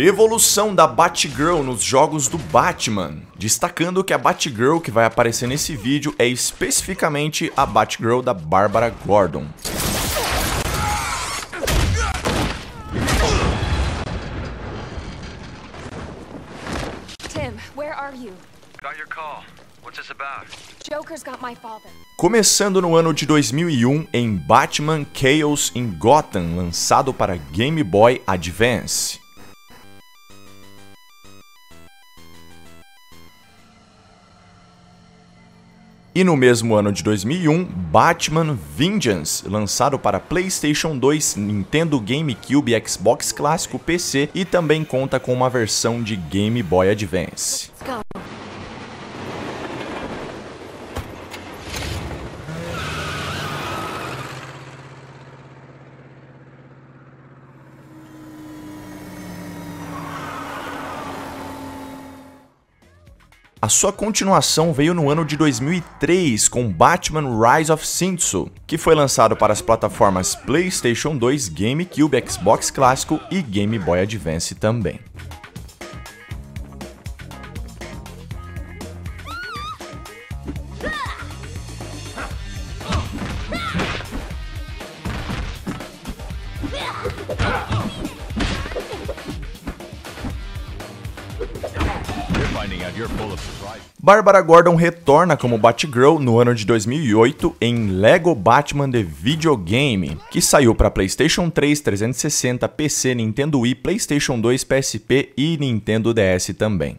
Evolução da Batgirl nos jogos do Batman. Destacando que a Batgirl que vai aparecer nesse vídeo é especificamente a Batgirl da Bárbara Gordon. Tim, where are you? Got your call. What's this about? Joker's got my father. Começando no ano de 2001 em Batman Chaos in Gotham, lançado para Game Boy Advance. E no mesmo ano de 2001, Batman Vengeance, lançado para PlayStation 2, Nintendo GameCube, Xbox Clássico, PC e também conta com uma versão de Game Boy Advance. A sua continuação veio no ano de 2003 com Batman Rise of Shinsu, que foi lançado para as plataformas PlayStation 2, GameCube, Xbox Clássico e Game Boy Advance também. Bárbara Gordon retorna como Batgirl no ano de 2008 em Lego Batman The Videogame, que saiu para PlayStation 3, 360, PC, Nintendo Wii, PlayStation 2, PSP e Nintendo DS também.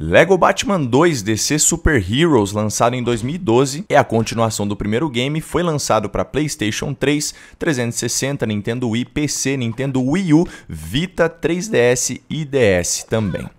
Lego Batman 2 DC Super Heroes, lançado em 2012, é a continuação do primeiro game, foi lançado para PlayStation 3, 360, Nintendo Wii, PC, Nintendo Wii U, Vita, 3DS e DS também.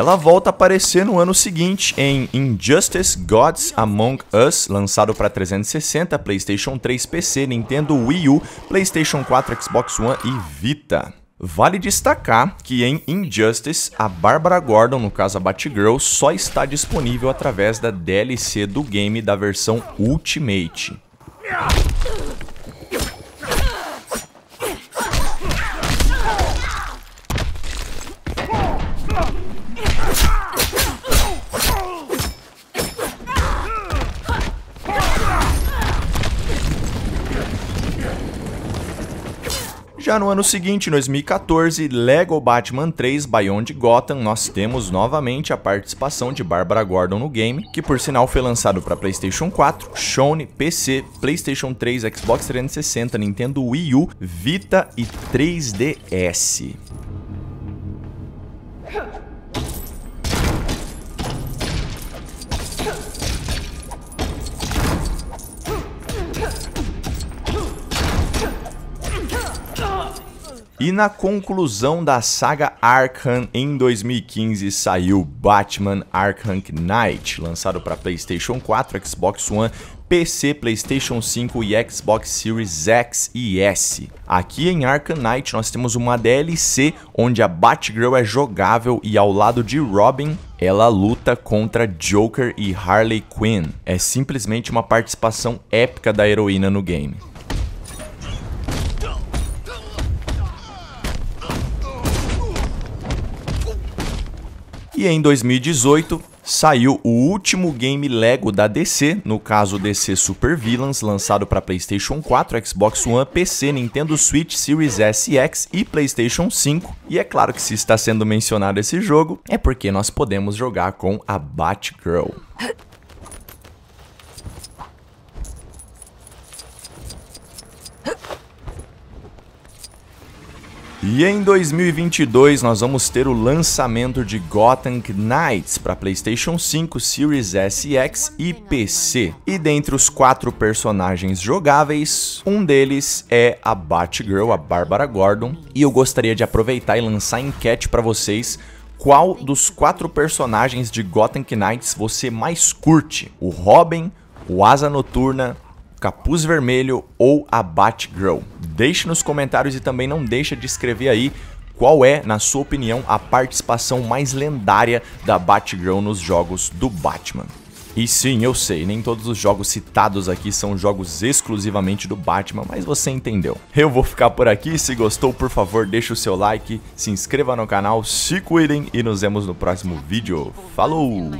Ela volta a aparecer no ano seguinte em Injustice Gods Among Us, lançado para 360, PlayStation 3, PC, Nintendo Wii U, PlayStation 4, Xbox One e Vita. Vale destacar que em Injustice, a Barbara Gordon, no caso a Batgirl, só está disponível através da DLC do game da versão Ultimate. Já no ano seguinte, 2014, Lego Batman 3 Beyond Gotham, nós temos novamente a participação de Barbara Gordon no game, que por sinal foi lançado para PlayStation 4, Sony, PC, PlayStation 3, Xbox 360, Nintendo Wii U, Vita e 3DS. E na conclusão da saga Arkham em 2015 saiu Batman Arkham Knight, lançado para PlayStation 4, Xbox One, PC, PlayStation 5 e Xbox Series X e S. Aqui em Arkham Knight nós temos uma DLC onde a Batgirl é jogável e ao lado de Robin ela luta contra Joker e Harley Quinn. É simplesmente uma participação épica da heroína no game. E em 2018 saiu o último game Lego da DC, no caso DC Super Villains, lançado para PlayStation 4, Xbox One, PC, Nintendo Switch, Series S e X e PlayStation 5. E é claro que se está sendo mencionado esse jogo, é porque nós podemos jogar com a Batgirl. E em 2022 nós vamos ter o lançamento de Gotham Knights para PlayStation 5, Series S X e PC. E dentre os quatro personagens jogáveis, um deles é a Batgirl, a Bárbara Gordon. E eu gostaria de aproveitar e lançar a enquete para vocês qual dos quatro personagens de Gotham Knights você mais curte: o Robin, o Asa Noturna, Capuz Vermelho ou a Batgirl? Deixe nos comentários e também não deixa de escrever aí qual é, na sua opinião, a participação mais lendária da Batgirl nos jogos do Batman. E sim, eu sei, nem todos os jogos citados aqui são jogos exclusivamente do Batman, mas você entendeu. Eu vou ficar por aqui, se gostou, por favor, deixa o seu like, se inscreva no canal, se cuidem e nos vemos no próximo vídeo. Falou!